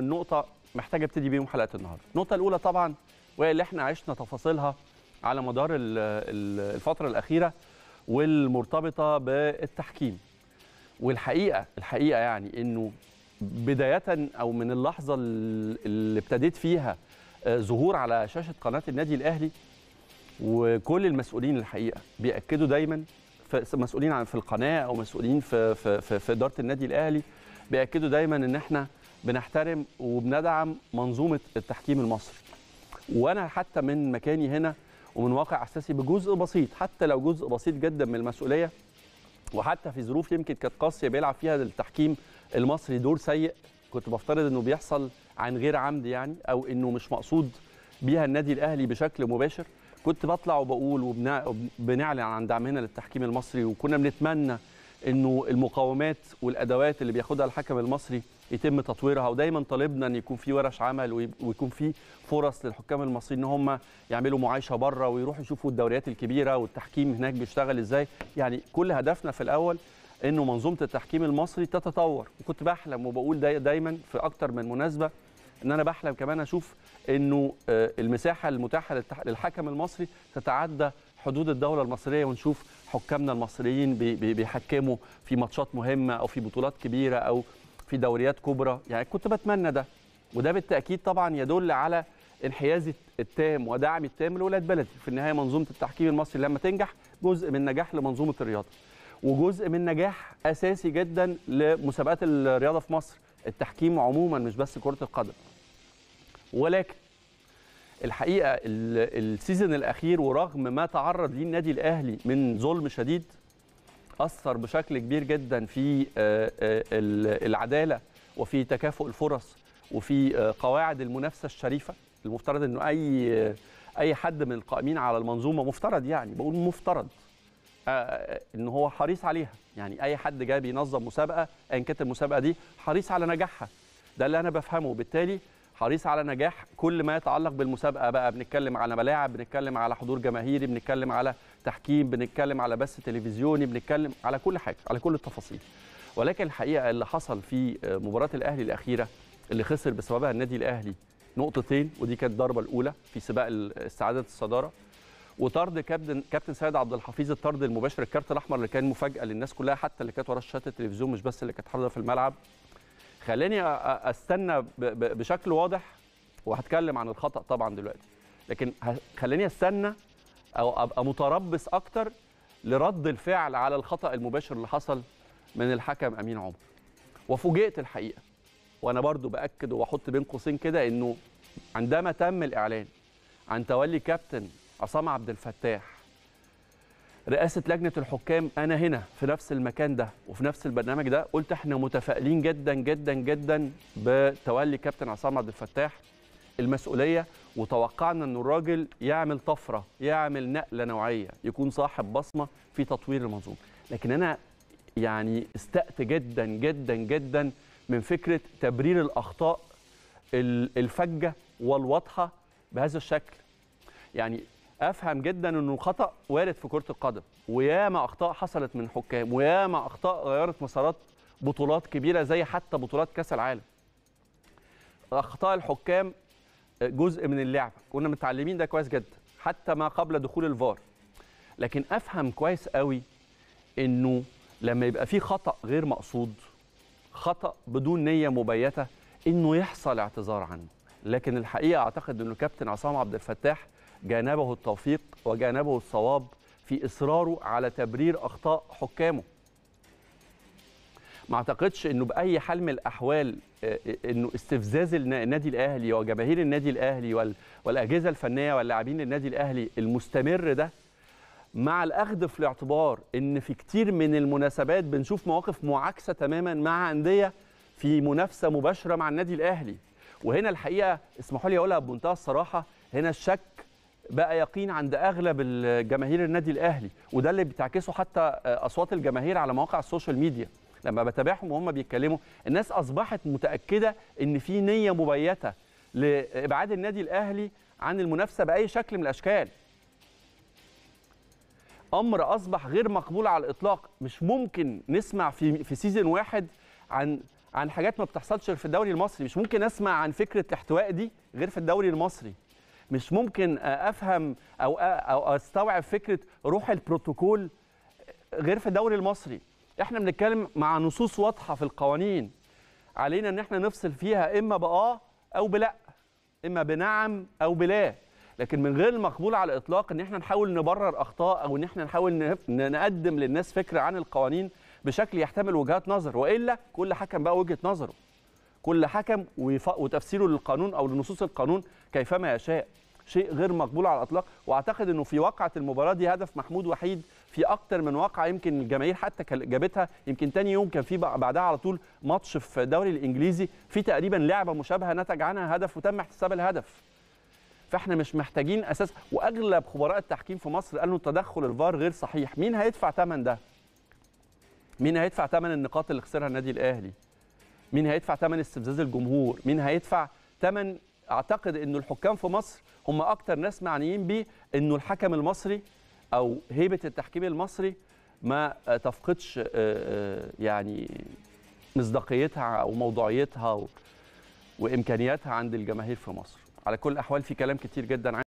النقطه محتاجه ابتدي بيهم حلقه النهارده النقطه الاولى طبعا وهي اللي احنا عشنا تفاصيلها على مدار الفتره الاخيره والمرتبطه بالتحكيم والحقيقه الحقيقه يعني انه بدايه او من اللحظه اللي ابتديت فيها آه، ظهور على شاشه قناه النادي الاهلي وكل المسؤولين الحقيقه بياكدوا دايما مسؤولين عن في القناه او مسؤولين في في في, في اداره النادي الاهلي بياكدوا دايما ان احنا بنحترم وبندعم منظومه التحكيم المصري وانا حتى من مكاني هنا ومن واقع أساسي بجزء بسيط حتى لو جزء بسيط جدا من المسؤوليه وحتى في ظروف يمكن كانت قاسيه بيلعب فيها التحكيم المصري دور سيء كنت بفترض انه بيحصل عن غير عمد يعني او انه مش مقصود بيها النادي الاهلي بشكل مباشر كنت بطلع وبقول وبنعلن عن دعمنا للتحكيم المصري وكنا بنتمنى انه المقاومات والادوات اللي بياخدها الحكم المصري يتم تطويرها ودايما طالبنا ان يكون في ورش عمل ويكون في فرص للحكام المصريين ان هم يعملوا معايشه بره ويروحوا يشوفوا الدوريات الكبيره والتحكيم هناك بيشتغل ازاي يعني كل هدفنا في الاول انه منظومه التحكيم المصري تتطور وكنت بحلم وبقول داي دايما في اكتر من مناسبه ان انا بحلم كمان اشوف انه آه، المساحه المتاحه للحكم المصري تتعدى حدود الدوله المصريه ونشوف حكامنا المصريين بيحكموا في ماتشات مهمه او في بطولات كبيره او في دوريات كبرى يعني كنت بتمنى ده وده بالتاكيد طبعا يدل على انحيازي التام ودعمي التام لولايه بلدي في النهايه منظومه التحكيم المصري لما تنجح جزء من نجاح لمنظومه الرياضه وجزء من نجاح اساسي جدا لمسابقات الرياضه في مصر التحكيم عموما مش بس كره القدم ولكن الحقيقه السيزون الاخير ورغم ما تعرض ليه النادي الاهلي من ظلم شديد اثر بشكل كبير جدا في آه، آه، العداله وفي تكافؤ الفرص وفي آه، قواعد المنافسه الشريفه المفترض انه اي اي حد من القائمين على المنظومه مفترض يعني بقول مفترض ان هو حريص عليها يعني اي حد جاي بينظم مسابقه ايا كانت المسابقه دي حريص على نجاحها ده اللي انا بفهمه بالتالي حريص على نجاح كل ما يتعلق بالمسابقه بقى بنتكلم على ملاعب بنتكلم على حضور جماهيري بنتكلم على تحكيم بنتكلم على بث تلفزيوني بنتكلم على كل حاجه على كل التفاصيل ولكن الحقيقه اللي حصل في آه، مباراه الاهلي الاخيره اللي خسر بسببها النادي الاهلي نقطتين ودي كانت الضربه الاولى في سباق استعاده الصداره وطرد كابتن كابتن سيد عبد الحفيظ الطرد المباشر الكارت الاحمر اللي كان مفاجاه للناس كلها حتى اللي كانت ورا شاشه التلفزيون مش بس اللي كانت حاضره في الملعب خليني استنى بشكل واضح وهتكلم عن الخطا طبعا دلوقتي لكن خليني استنى او ابقى متربص اكتر لرد الفعل على الخطا المباشر اللي حصل من الحكم امين عمر وفوجئت الحقيقه وانا برضو باكد واحط بين قوسين كده انه عندما تم الاعلان عن تولي كابتن عصام عبد الفتاح رئاسه لجنه الحكام انا هنا في نفس المكان ده وفي نفس البرنامج ده قلت احنا متفائلين جدا جدا جدا بتولي كابتن عصام عبد الفتاح المسؤوليه وتوقعنا ان الراجل يعمل طفره يعمل نقله نوعيه يكون صاحب بصمه في تطوير المنظومه لكن انا يعني استأت جدا جدا جدا من فكره تبرير الاخطاء الفجه والواضحه بهذا الشكل يعني افهم جدا انه خطا وارد في كره القدم وياما اخطاء حصلت من حكام وياما اخطاء غيرت مسارات بطولات كبيره زي حتى بطولات كاس العالم اخطاء الحكام جزء من اللعبه كنا متعلمين ده كويس جدا حتى ما قبل دخول الفار لكن افهم كويس قوي انه لما يبقى في خطا غير مقصود خطا بدون نيه مبيته انه يحصل اعتذار عنه لكن الحقيقه اعتقد انه كابتن عصام عبد الفتاح جانبه التوفيق وجانبه الصواب في إصراره على تبرير أخطاء حكامه ما اعتقدش انه باي حال من الاحوال آه، آه، انه استفزاز النادي الاهلي وجماهير النادي الاهلي والاجهزه الفنيه واللاعبين للنادي الاهلي المستمر ده مع الاخذ في الاعتبار ان في كتير من المناسبات بنشوف مواقف معاكسه تماما مع انديه في منافسه مباشره مع النادي الاهلي وهنا الحقيقه اسمحوا لي اقولها بمنتهى الصراحه هنا الشك بقى يقين عند اغلب الجماهير النادي الاهلي وده اللي بتعكسه حتى آه، اصوات الجماهير على مواقع السوشيال ميديا لما بتابعهم وهم بيتكلموا الناس اصبحت متاكده ان في نيه مبيته لابعاد النادي الاهلي عن المنافسه باي شكل من الاشكال امر اصبح غير مقبول على الاطلاق مش ممكن نسمع في في سيزون واحد عن عن حاجات ما بتحصلش في الدوري المصري مش ممكن اسمع عن فكره الاحتواء دي غير في الدوري المصري مش ممكن افهم او او استوعب فكره روح البروتوكول غير في الدوري المصري احنا بنتكلم مع نصوص واضحه في القوانين علينا ان احنا نفصل فيها اما باه او بلا اما بنعم او بلا لكن من غير المقبول على الاطلاق ان احنا نحاول نبرر اخطاء او ان احنا نحاول نقدم للناس فكره عن القوانين بشكل يحتمل وجهات نظر والا كل حكم بقى وجهه نظره كل حكم وتفسيره للقانون او لنصوص القانون كيفما يشاء شيء غير مقبول على الاطلاق واعتقد انه في واقعه المباراه دي هدف محمود وحيد في اكتر من واقعه يمكن الجماهير حتى جابتها يمكن تاني يوم كان في بعدها على طول ماتش في الدوري الانجليزي في تقريبا لعبه مشابهه نتج عنها هدف وتم احتساب الهدف فاحنا مش محتاجين اساس واغلب خبراء التحكيم في مصر قالوا تدخل الفار غير صحيح مين هيدفع ثمن ده مين هيدفع ثمن النقاط اللي خسرها النادي الاهلي مين هيدفع ثمن استفزاز الجمهور مين هيدفع ثمن اعتقد انه الحكام في مصر هم اكتر ناس معنيين بيه انه الحكم المصري او هيبه التحكيم المصري ما تفقدش آه، آه، يعني مصداقيتها وموضوعيتها وامكانياتها عند الجماهير في مصر على كل الاحوال في كلام كتير جدا عن